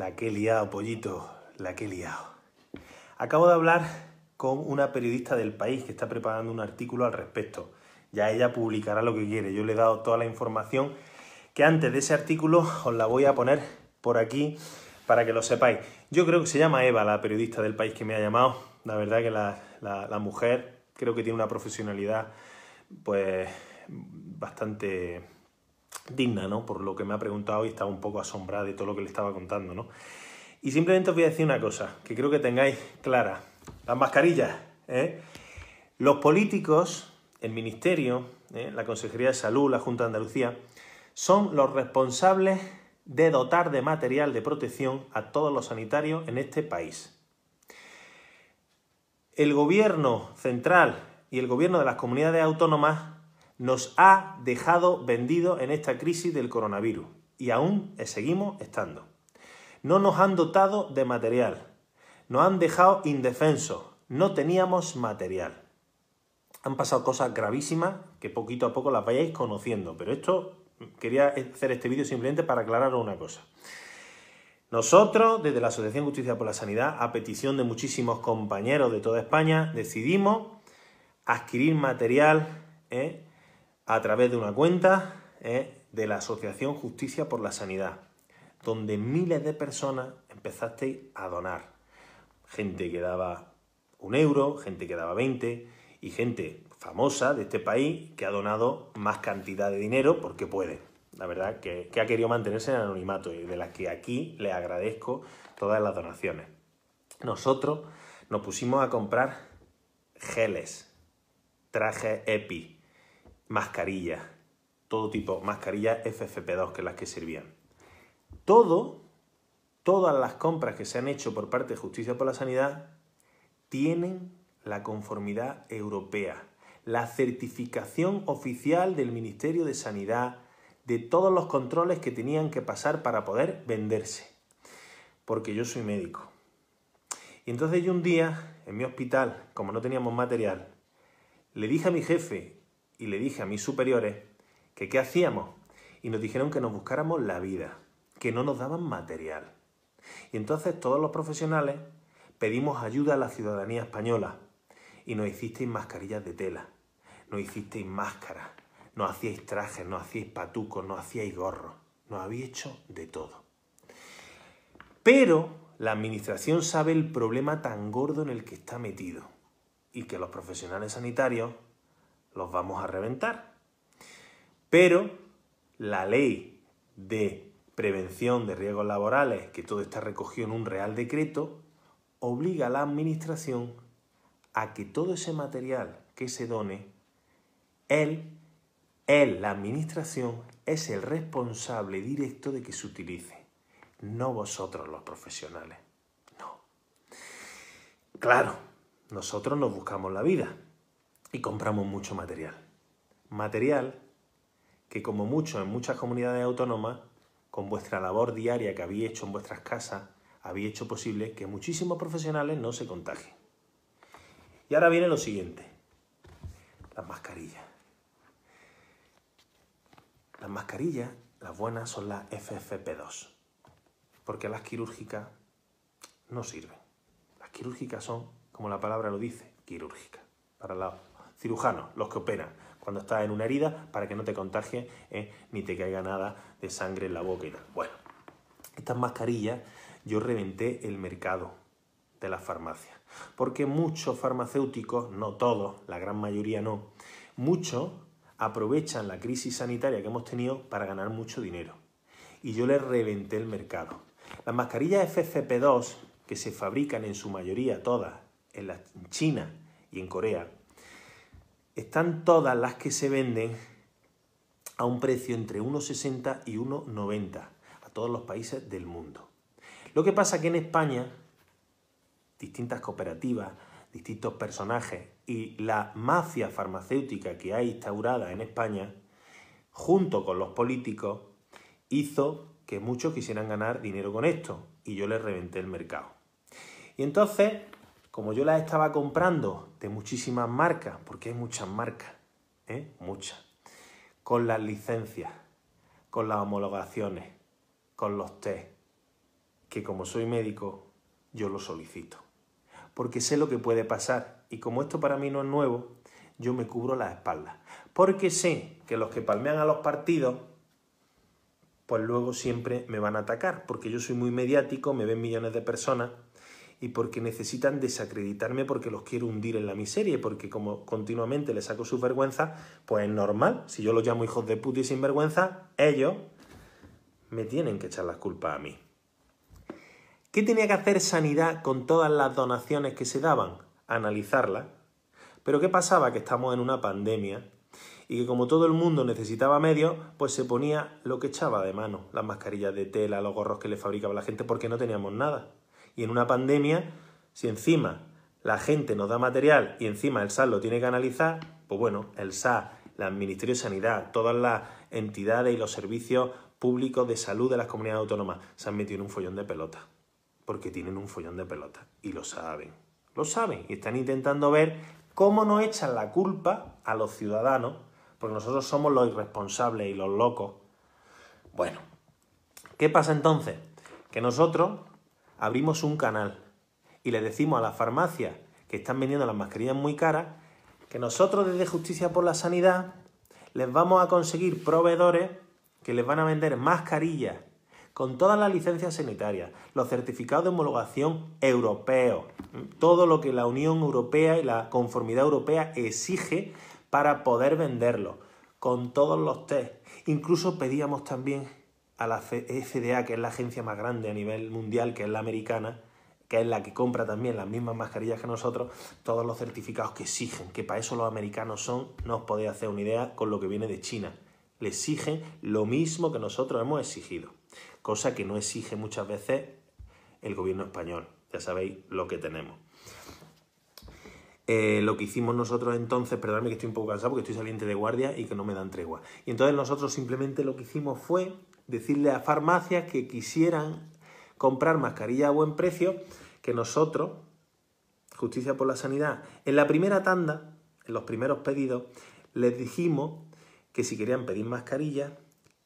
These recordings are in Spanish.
la que he liado, pollito, la que he liado. Acabo de hablar con una periodista del país que está preparando un artículo al respecto. Ya ella publicará lo que quiere. Yo le he dado toda la información que antes de ese artículo os la voy a poner por aquí para que lo sepáis. Yo creo que se llama Eva, la periodista del país que me ha llamado. La verdad que la, la mujer creo que tiene una profesionalidad pues bastante digna, ¿no? Por lo que me ha preguntado y estaba un poco asombrada de todo lo que le estaba contando, ¿no? Y simplemente os voy a decir una cosa que creo que tengáis clara. Las mascarillas, ¿eh? Los políticos, el ministerio, ¿eh? la Consejería de Salud, la Junta de Andalucía, son los responsables de dotar de material de protección a todos los sanitarios en este país. El gobierno central y el gobierno de las comunidades autónomas nos ha dejado vendido en esta crisis del coronavirus y aún seguimos estando. No nos han dotado de material, nos han dejado indefensos, no teníamos material. Han pasado cosas gravísimas que poquito a poco las vayáis conociendo, pero esto quería hacer este vídeo simplemente para aclarar una cosa. Nosotros, desde la Asociación Justicia por la Sanidad, a petición de muchísimos compañeros de toda España, decidimos adquirir material ¿eh? a través de una cuenta ¿eh? de la Asociación Justicia por la Sanidad, donde miles de personas empezasteis a donar. Gente que daba un euro, gente que daba 20 y gente famosa de este país que ha donado más cantidad de dinero porque puede. La verdad que, ha querido mantenerse en anonimato y de las que aquí le agradezco todas las donaciones. Nosotros nos pusimos a comprar geles, trajes EPI, mascarillas, todo tipo, mascarillas FFP2 que las que servían. Todo, todas las compras que se han hecho por parte de Justicia por la Sanidad tienen la conformidad europea, la certificación oficial del Ministerio de Sanidad de todos los controles que tenían que pasar para poder venderse. Porque yo soy médico. Y entonces yo un día, en mi hospital, como no teníamos material, le dije a mi jefe, y le dije a mis superiores que qué hacíamos y nos dijeron que nos buscáramos la vida, que no nos daban material. Y entonces todos los profesionales pedimos ayuda a la ciudadanía española y nos hicisteis mascarillas de tela, nos hicisteis máscaras, nos hacíais trajes, nos hacíais patucos, nos hacíais gorros, nos habéis hecho de todo. Pero la administración sabe el problema tan gordo en el que está metido y que los profesionales sanitarios los vamos a reventar. Pero la ley de prevención de riesgos laborales, que todo está recogido en un real decreto, obliga a la administración a que todo ese material que se done, él, la administración, es el responsable directo de que se utilice, no vosotros los profesionales. No. Claro, nosotros nos buscamos la vida, y compramos mucho material. Material que como mucho en muchas comunidades autónomas, con vuestra labor diaria que habéis hecho en vuestras casas, habéis hecho posible que muchísimos profesionales no se contagien. Y ahora viene lo siguiente, las mascarillas. Las mascarillas, las buenas, son las FFP2, porque las quirúrgicas no sirven. Las quirúrgicas son, como la palabra lo dice, quirúrgicas, para la cirujanos, los que operan cuando estás en una herida para que no te contagie eh, ni te caiga nada de sangre en la boca y tal. Bueno, estas mascarillas yo reventé el mercado de las farmacias, porque muchos farmacéuticos, no todos, la gran mayoría no, muchos aprovechan la crisis sanitaria que hemos tenido para ganar mucho dinero. Y yo les reventé el mercado. Las mascarillas FFP2, que se fabrican en su mayoría todas en la China y en Corea, están todas las que se venden a un precio entre 1,60 y 1,90 a todos los países del mundo. Lo que pasa que en España distintas cooperativas, distintos personajes y la mafia farmacéutica que hay instaurada en España, junto con los políticos, hizo que muchos quisieran ganar dinero con esto y yo les reventé el mercado. Y entonces como yo las estaba comprando de muchísimas marcas, porque hay muchas marcas, ¿eh? muchas, con las licencias, con las homologaciones, con los test, que como soy médico, yo lo solicito. Porque sé lo que puede pasar y como esto para mí no es nuevo, yo me cubro las espaldas. Porque sé que los que palmean a los partidos, pues luego siempre me van a atacar, porque yo soy muy mediático, me ven millones de personas y porque necesitan desacreditarme porque los quiero hundir en la miseria y porque como continuamente les saco sus vergüenzas, pues es normal. Si yo los llamo hijos de puta y vergüenza, ellos me tienen que echar las culpas a mí. ¿Qué tenía que hacer Sanidad con todas las donaciones que se daban? Analizarlas. Pero ¿qué pasaba? Que estamos en una pandemia y que como todo el mundo necesitaba medios, pues se ponía lo que echaba de mano, las mascarillas de tela, los gorros que le fabricaba la gente, porque no teníamos nada. Y en una pandemia, si encima la gente nos da material y encima el SAT lo tiene que analizar, pues bueno, el SAT, el Ministerio de Sanidad, todas las entidades y los servicios públicos de salud de las comunidades autónomas se han metido en un follón de pelota. Porque tienen un follón de pelota y lo saben. Lo saben y están intentando ver cómo no echan la culpa a los ciudadanos, porque nosotros somos los irresponsables y los locos. Bueno, ¿qué pasa entonces? Que nosotros abrimos un canal y le decimos a las farmacias que están vendiendo las mascarillas muy caras que nosotros desde Justicia por la Sanidad les vamos a conseguir proveedores que les van a vender mascarillas con todas las licencias sanitarias, los certificados de homologación europeos, todo lo que la Unión Europea y la conformidad europea exige para poder venderlo, con todos los test. Incluso pedíamos también a la FDA, que es la agencia más grande a nivel mundial, que es la americana, que es la que compra también las mismas mascarillas que nosotros, todos los certificados que exigen, que para eso los americanos son, no os podéis hacer una idea con lo que viene de China. Le exigen lo mismo que nosotros hemos exigido, cosa que no exige muchas veces el gobierno español. Ya sabéis lo que tenemos. Eh, lo que hicimos nosotros entonces, perdóname que estoy un poco cansado porque estoy saliente de guardia y que no me dan tregua. Y entonces nosotros simplemente lo que hicimos fue decirle a farmacias que quisieran comprar mascarilla a buen precio, que nosotros, Justicia por la Sanidad, en la primera tanda, en los primeros pedidos, les dijimos que si querían pedir mascarilla,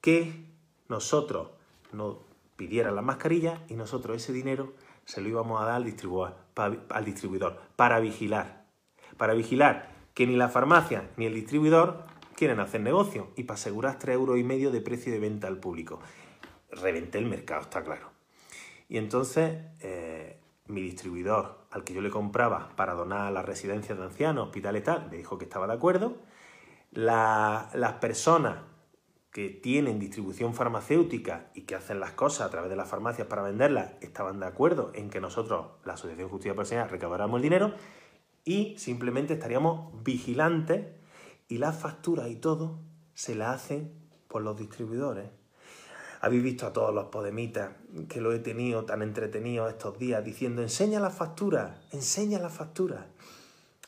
que nosotros nos pidieran las mascarillas y nosotros ese dinero se lo íbamos a dar al distribuidor para vigilar. Para vigilar que ni la farmacia ni el distribuidor quieren hacer negocio y para asegurar 3,5 euros y medio de precio de venta al público. Reventé el mercado, está claro. Y entonces eh, mi distribuidor, al que yo le compraba para donar a las residencias de ancianos, hospitales y tal, me dijo que estaba de acuerdo. las personas que tienen distribución farmacéutica y que hacen las cosas a través de las farmacias para venderlas estaban de acuerdo en que nosotros, la Asociación Justicia Personal, ...recaudaríamos el dinero y simplemente estaríamos vigilantes y las facturas y todo se la hacen por los distribuidores. Habéis visto a todos los podemitas que lo he tenido tan entretenido estos días diciendo, enseña las facturas, enseña las facturas.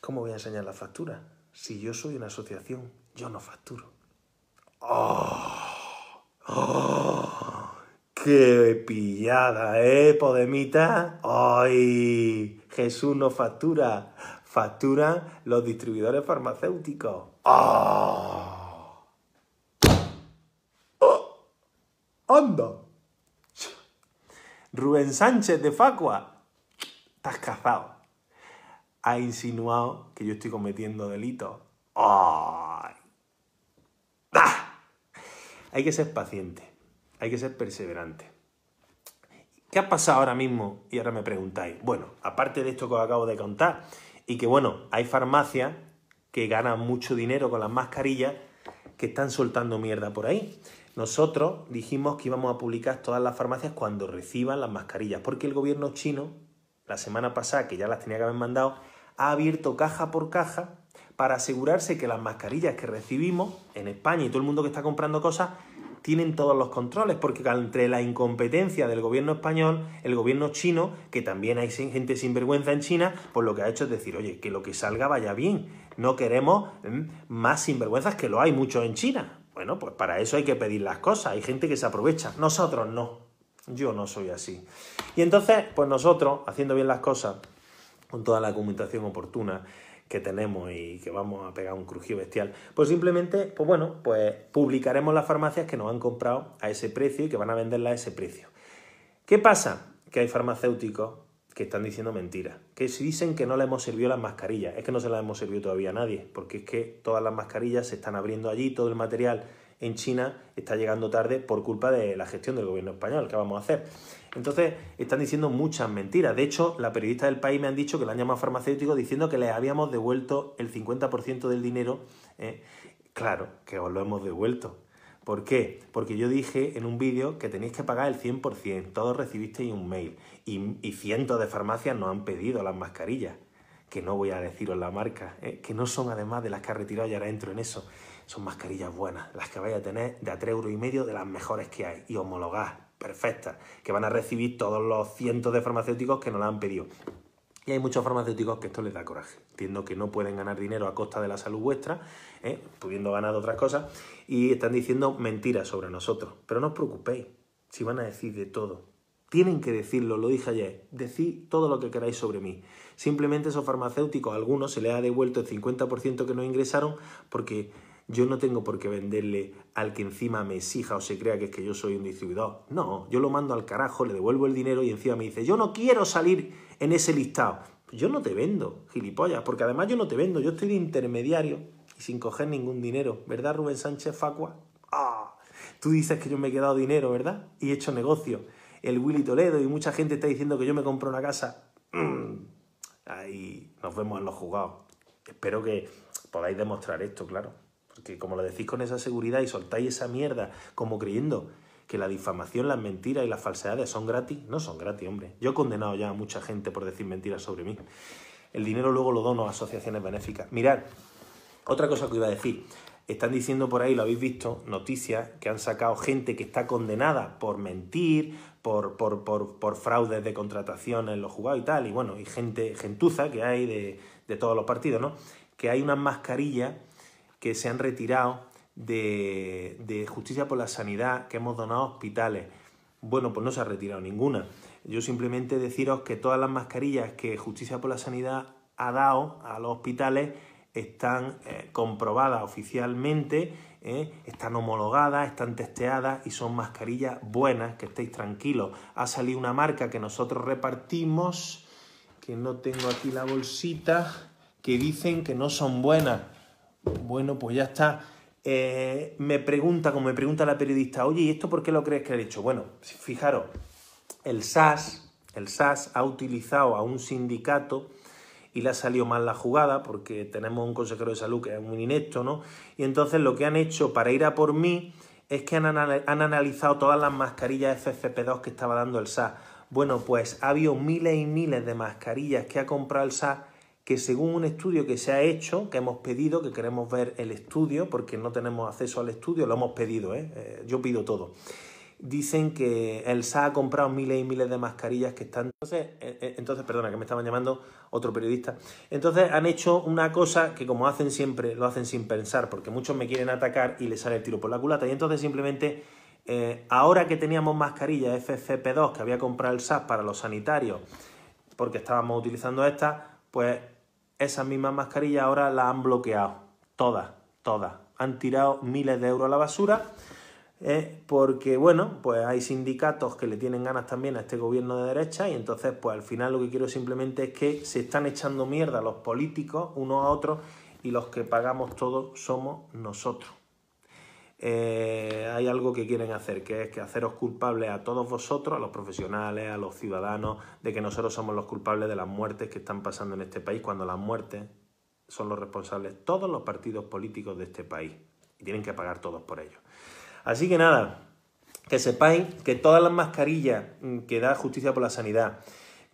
¿Cómo voy a enseñar las facturas? Si yo soy una asociación, yo no facturo. ¡Oh! ¡Oh! ¡Qué pillada, eh, Podemita! ¡Ay! Jesús no factura, facturan los distribuidores farmacéuticos. Ah. Ah. ¡Anda! Rubén Sánchez de Facua, estás cazado. Ha insinuado que yo estoy cometiendo delitos. ¡Ay! Ah. Hay que ser paciente, hay que ser perseverante. ¿Qué ha pasado ahora mismo? Y ahora me preguntáis. Bueno, aparte de esto que os acabo de contar, y que bueno, hay farmacia que ganan mucho dinero con las mascarillas, que están soltando mierda por ahí. Nosotros dijimos que íbamos a publicar todas las farmacias cuando reciban las mascarillas, porque el gobierno chino, la semana pasada, que ya las tenía que haber mandado, ha abierto caja por caja para asegurarse que las mascarillas que recibimos en España y todo el mundo que está comprando cosas tienen todos los controles, porque entre la incompetencia del gobierno español, el gobierno chino, que también hay gente sinvergüenza en China, pues lo que ha hecho es decir, oye, que lo que salga vaya bien. No queremos mm, más sinvergüenzas que lo hay mucho en China. Bueno, pues para eso hay que pedir las cosas. Hay gente que se aprovecha. Nosotros no. Yo no soy así. Y entonces, pues nosotros, haciendo bien las cosas, con toda la comunicación oportuna, que tenemos y que vamos a pegar un crujido bestial. Pues simplemente, pues bueno, pues publicaremos las farmacias que nos han comprado a ese precio y que van a venderla a ese precio. ¿Qué pasa? Que hay farmacéuticos que están diciendo mentiras. Que si dicen que no le hemos servido las mascarillas, es que no se las hemos servido todavía a nadie, porque es que todas las mascarillas se están abriendo allí, todo el material en China está llegando tarde por culpa de la gestión del gobierno español. ¿Qué vamos a hacer? Entonces, están diciendo muchas mentiras. De hecho, la periodista del país me han dicho que la han llamado farmacéutico diciendo que les habíamos devuelto el 50% del dinero. ¿eh? claro, que os lo hemos devuelto. ¿Por qué? Porque yo dije en un vídeo que tenéis que pagar el 100%, todos recibisteis un mail y, cientos de farmacias nos han pedido las mascarillas que no voy a deciros la marca, ¿eh? que no son además de las que ha retirado, y ahora entro en eso son mascarillas buenas, las que vais a tener de a 3 euros y medio de las mejores que hay y homologadas, perfectas, que van a recibir todos los cientos de farmacéuticos que nos la han pedido. Y hay muchos farmacéuticos que esto les da coraje. Entiendo que no pueden ganar dinero a costa de la salud vuestra, ¿eh? pudiendo ganar otras cosas, y están diciendo mentiras sobre nosotros. Pero no os preocupéis, si van a decir de todo. Tienen que decirlo, lo dije ayer, decid todo lo que queráis sobre mí. Simplemente esos farmacéuticos, a algunos se les ha devuelto el 50% que no ingresaron porque yo no tengo por qué venderle al que encima me exija o se crea que es que yo soy un distribuidor. No, yo lo mando al carajo, le devuelvo el dinero y encima me dice, yo no quiero salir en ese listado. Yo no te vendo, gilipollas, porque además yo no te vendo, yo estoy de intermediario y sin coger ningún dinero. ¿Verdad, Rubén Sánchez Facua? ¡Ah! Tú dices que yo me he quedado dinero, ¿verdad? Y he hecho negocio. El Willy Toledo y mucha gente está diciendo que yo me compro una casa. Mm. Ahí nos vemos en los jugados. Espero que podáis demostrar esto, claro que como lo decís con esa seguridad y soltáis esa mierda como creyendo que la difamación, las mentiras y las falsedades son gratis, no son gratis, hombre. Yo he condenado ya a mucha gente por decir mentiras sobre mí. El dinero luego lo dono a asociaciones benéficas. Mirad, otra cosa que iba a decir. Están diciendo por ahí, lo habéis visto, noticias que han sacado gente que está condenada por mentir, por, por, fraudes de contratación en los jugados y tal, y bueno, y gente gentuza que hay de, de todos los partidos, ¿no? Que hay unas mascarillas que se han retirado de, Justicia por la Sanidad, que hemos donado a hospitales. Bueno, pues no se ha retirado ninguna. Yo simplemente deciros que todas las mascarillas que Justicia por la Sanidad ha dado a los hospitales están eh, comprobadas oficialmente, eh, están homologadas, están testeadas y son mascarillas buenas, que estéis tranquilos. Ha salido una marca que nosotros repartimos, que no tengo aquí la bolsita, que dicen que no son buenas. Bueno, pues ya está. Eh, me pregunta, como me pregunta la periodista, oye, ¿y esto por qué lo crees que ha dicho? hecho? Bueno, fijaros, el SAS, el SAS ha utilizado a un sindicato y le ha salido mal la jugada porque tenemos un consejero de salud que es muy inepto, ¿no? Y entonces lo que han hecho para ir a por mí es que han, han analizado todas las mascarillas FFP2 que estaba dando el SAS. Bueno, pues ha habido miles y miles de mascarillas que ha comprado el SAS que según un estudio que se ha hecho, que hemos pedido, que queremos ver el estudio, porque no tenemos acceso al estudio, lo hemos pedido, ¿eh? Eh, yo pido todo. Dicen que el SAS ha comprado miles y miles de mascarillas que están... Entonces, eh, entonces, perdona, que me estaban llamando otro periodista. Entonces han hecho una cosa que como hacen siempre, lo hacen sin pensar, porque muchos me quieren atacar y les sale el tiro por la culata. Y entonces simplemente, ahora que teníamos mascarillas fcp 2 que había comprado el SAS para los sanitarios, porque estábamos utilizando esta, pues esas mismas mascarillas ahora las han bloqueado. Todas, todas. Han tirado miles de euros a la basura. Eh, porque, bueno, pues hay sindicatos que le tienen ganas también a este gobierno de derecha y entonces, pues al final lo que quiero simplemente es que se están echando mierda los políticos unos a otros y los que pagamos todos somos nosotros. Eh, hay algo que quieren hacer, que es que haceros culpables a todos vosotros, a los profesionales, a los ciudadanos, de que nosotros somos los culpables de las muertes que están pasando en este país, cuando las muertes son los responsables todos los partidos políticos de este país. Y tienen que pagar todos por ello. Así que nada, que sepáis que todas las mascarillas mm, que da Justicia por la Sanidad,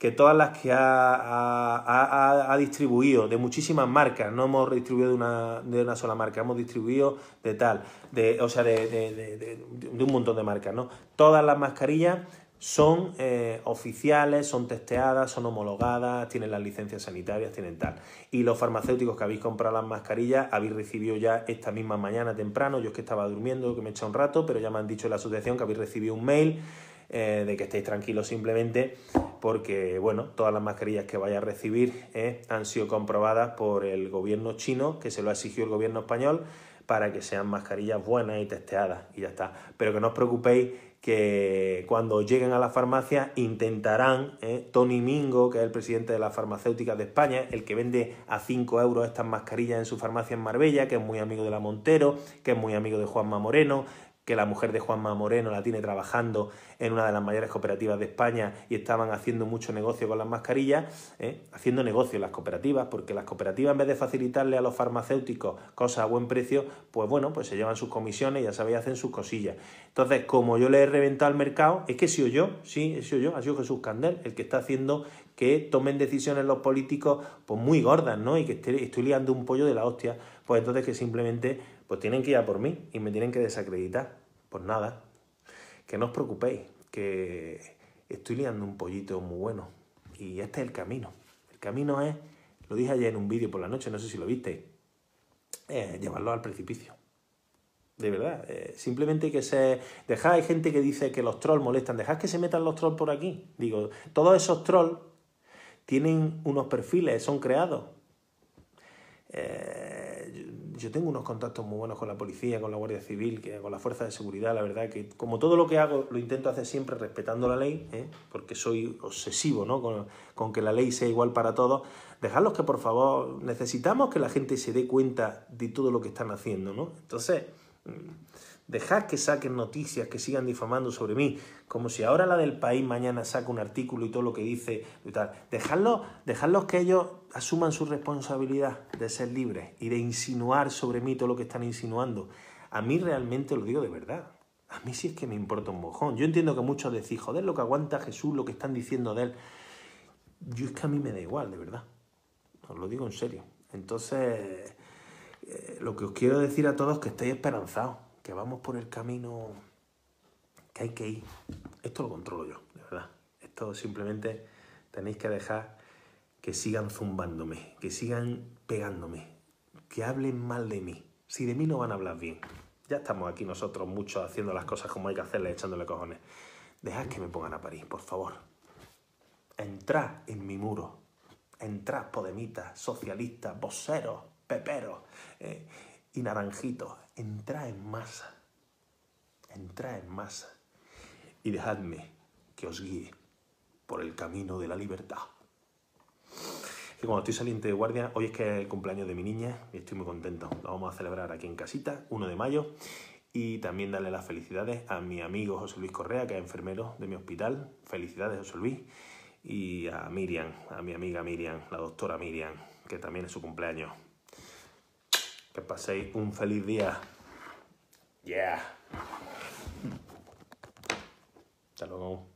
que todas las que ha, distribuido de muchísimas marcas, no hemos distribuido de una, de una sola marca, hemos distribuido de tal, de, o sea, de, de, de un montón de marcas, ¿no? Todas las mascarillas son eh, oficiales, son testeadas, son homologadas, tienen las licencias sanitarias, tienen tal. Y los farmacéuticos que habéis comprado las mascarillas, habéis recibido ya esta misma mañana temprano, yo es que estaba durmiendo, que me he echado un rato, pero ya me han dicho en la asociación que habéis recibido un mail eh, de que estéis tranquilos simplemente porque, bueno, todas las mascarillas que vaya a recibir eh, han sido comprobadas por el gobierno chino, que se lo ha exigió el gobierno español, para que sean mascarillas buenas y testeadas y ya está. Pero que no os preocupéis que cuando lleguen a la farmacia intentarán, eh, Tony Mingo, que es el presidente de las farmacéuticas de España, el que vende a 5 euros estas mascarillas en su farmacia en Marbella, que es muy amigo de la Montero, que es muy amigo de Juanma Moreno, que la mujer de Juanma Moreno la tiene trabajando en una de las mayores cooperativas de España y estaban haciendo mucho negocio con las mascarillas, ¿eh? haciendo negocio las cooperativas, porque las cooperativas en vez de facilitarle a los farmacéuticos cosas a buen precio, pues bueno, pues se llevan sus comisiones, ya sabéis, hacen sus cosillas. Entonces, como yo le he reventado al mercado, es que he sido yo, sí, he sido yo, ha sido Jesús Candel el que está haciendo que tomen decisiones los políticos pues muy gordas, ¿no? Y que estoy liando un pollo de la hostia, pues entonces que simplemente pues tienen que ir a por mí y me tienen que desacreditar. Pues nada, que no os preocupéis, que estoy liando un pollito muy bueno. Y este es el camino. El camino es, lo dije ayer en un vídeo por la noche, no sé si lo viste, eh, llevarlo al precipicio. De verdad, eh, simplemente que se... Dejad, hay gente que dice que los trolls molestan, dejad que se metan los trolls por aquí. Digo, todos esos trolls tienen unos perfiles, son creados. Eh, yo tengo unos contactos muy buenos con la policía, con la Guardia Civil, con la Fuerza de seguridad, la verdad que como todo lo que hago lo intento hacer siempre respetando la ley, ¿eh? porque soy obsesivo ¿no? con, que la ley sea igual para todos, dejadlos que por favor, necesitamos que la gente se dé cuenta de todo lo que están haciendo, ¿no? Entonces... Mm, Dejad que saquen noticias que sigan difamando sobre mí, como si ahora la del país mañana saca un artículo y todo lo que dice y tal. Dejadlos, que ellos asuman su responsabilidad de ser libres y de insinuar sobre mí todo lo que están insinuando. A mí realmente lo digo de verdad. A mí sí es que me importa un mojón. Yo entiendo que muchos decís, joder, lo que aguanta Jesús, lo que están diciendo de él. Yo es que a mí me da igual, de verdad. Os lo digo en serio. Entonces, eh, lo que os quiero decir a todos es que estoy esperanzado que vamos por el camino que hay que ir. Esto lo controlo yo, de verdad. Esto simplemente tenéis que dejar que sigan zumbándome, que sigan pegándome, que hablen mal de mí. Si de mí no van a hablar bien. Ya estamos aquí nosotros muchos haciendo las cosas como hay que hacerlas, echándole cojones. Dejad que me pongan a París, por favor. Entrad en mi muro. Entrad, podemitas, socialistas, voceros, peperos eh, y naranjitos entra en masa, entra en masa y dejadme que os guíe por el camino de la libertad. Y cuando estoy saliente de guardia, hoy es que es el cumpleaños de mi niña y estoy muy contento. Lo vamos a celebrar aquí en casita, 1 de mayo. Y también darle las felicidades a mi amigo José Luis Correa, que es enfermero de mi hospital. Felicidades, José Luis. Y a Miriam, a mi amiga Miriam, la doctora Miriam, que también es su cumpleaños. Que paséis un feliz día. Yeah. Hasta luego.